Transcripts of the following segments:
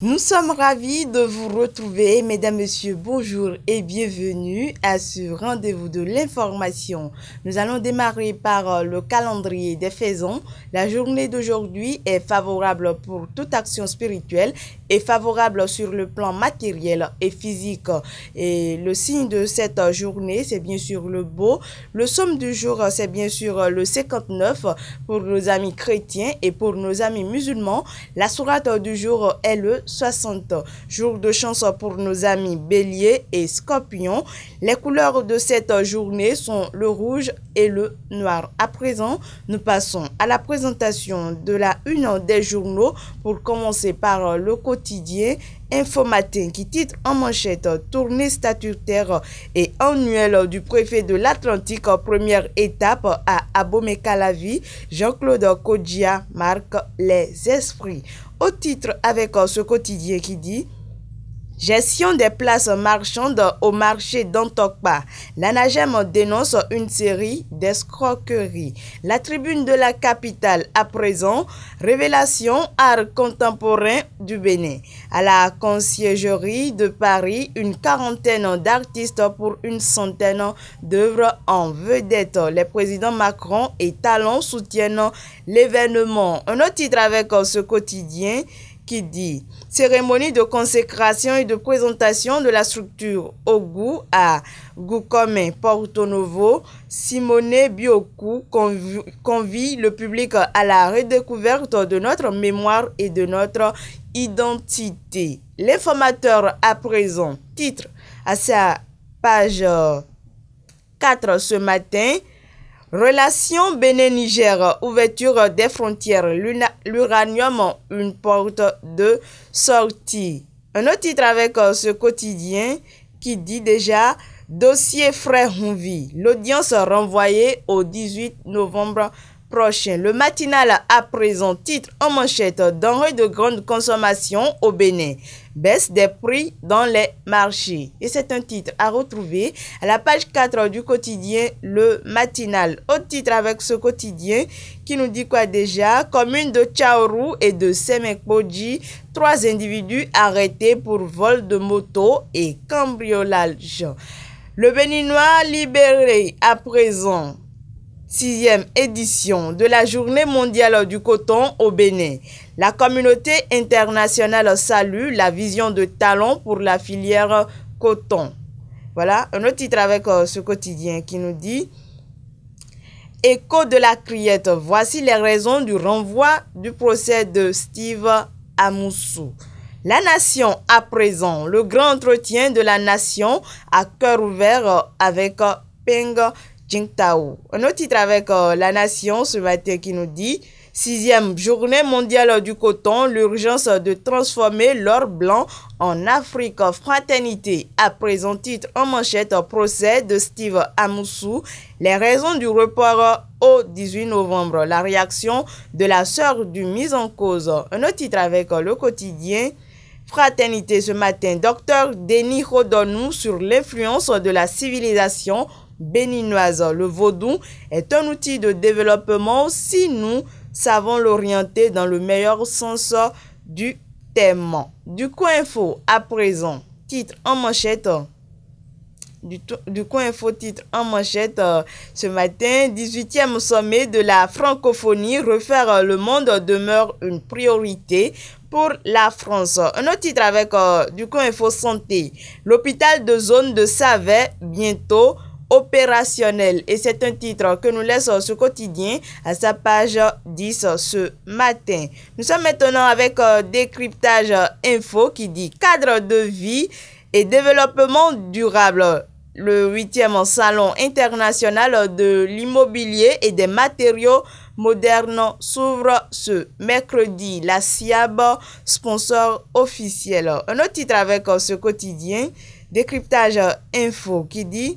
Nous sommes ravis de vous retrouver, mesdames, messieurs, bonjour et bienvenue à ce rendez-vous de l'information. Nous allons démarrer par euh, le calendrier des faisons. La journée d'aujourd'hui est favorable pour toute action spirituelle et favorable sur le plan matériel et physique. Et le signe de cette journée, c'est bien sûr le beau. Le somme du jour, euh, c'est bien sûr euh, le 59 pour nos amis chrétiens et pour nos amis musulmans. La sourate du jour est le 60. jours de chance pour nos amis Bélier et Scorpion. Les couleurs de cette journée sont le rouge et le noir. À présent, nous passons à la présentation de la une des journaux pour commencer par le quotidien Infomatin qui titre en manchette Tournée statutaire et annuelle du préfet de l'Atlantique, première étape à Abomey-Calavi, Jean-Claude Kodjia marque les esprits au titre avec euh, ce quotidien qui dit Gestion des places marchandes au marché d'Antokpa. L'ANAGEM dénonce une série d'escroqueries. La tribune de la capitale à présent, révélation art contemporain du Bénin. À la conciergerie de Paris, une quarantaine d'artistes pour une centaine d'œuvres en vedette. Les présidents Macron et Talon soutiennent l'événement. Un autre titre avec ce quotidien qui dit cérémonie de consécration et de présentation de la structure au goût à Goukome Porto Novo, Simone Bioku convie, le public à la redécouverte de notre mémoire et de notre identité. L'informateur à présent titre à sa page 4 ce matin Relation Bénin-Niger, ouverture des frontières, l'uranium, une porte de sortie. Un autre titre avec euh, ce quotidien qui dit déjà dossier frère vie. L'audience renvoyée au 18 novembre prochain. Le matinal à présent titre en manchette denrées de grande consommation au Bénin. Baisse des prix dans les marchés. Et c'est un titre à retrouver à la page 4 du quotidien Le Matinal. Au titre avec ce quotidien qui nous dit quoi déjà Commune de Chaoru et de Semekpoji, trois individus arrêtés pour vol de moto et cambriolage. Le Béninois libéré à présent sixième édition de la Journée mondiale du coton au Bénin. La communauté internationale salue la vision de talent pour la filière coton. Voilà un autre titre avec euh, ce quotidien qui nous dit Écho de la criette, voici les raisons du renvoi du procès de Steve Amoussou. La Nation à présent, le grand entretien de la Nation à cœur ouvert euh, avec euh, Peng Jingtao. Un autre titre avec euh, La Nation ce matin qui nous dit Sixième journée mondiale du coton, l'urgence de transformer l'or blanc en Afrique. Fraternité, à présent titre en manchette, procès de Steve Amoussou. Les raisons du report euh, au 18 novembre. La réaction de la sœur du mise en cause. Un autre titre avec euh, le quotidien. Fraternité ce matin, docteur Denis Rodonou sur l'influence de la civilisation béninoise. Le vaudou est un outil de développement si nous savons l'orienter dans le meilleur sens du thème. Du coin info à présent, titre en manchette. Du, coin info titre en manchette ce matin. 18e sommet de la francophonie, refaire le monde demeure une priorité pour la France. Un autre titre avec euh, du coin info santé. L'hôpital de zone de Savet bientôt opérationnel. Et c'est un titre que nous laisse ce quotidien à sa page 10 ce matin. Nous sommes maintenant avec euh, Décryptage Info qui dit cadre de vie et développement durable. Le huitième salon international de l'immobilier et des matériaux modernes s'ouvre ce mercredi. La SIAB, sponsor officiel. Un autre titre avec euh, ce quotidien, décryptage info, qui dit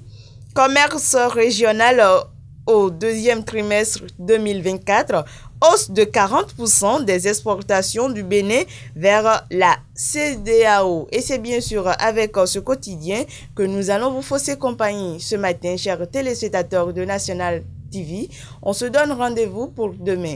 Commerce régional euh, au deuxième trimestre 2024, hausse de 40% des exportations du Bénin vers la CDAO. Et c'est bien sûr avec euh, ce quotidien que nous allons vous fausser compagnie ce matin, chers téléspectateurs de National TV. On se donne rendez-vous pour demain.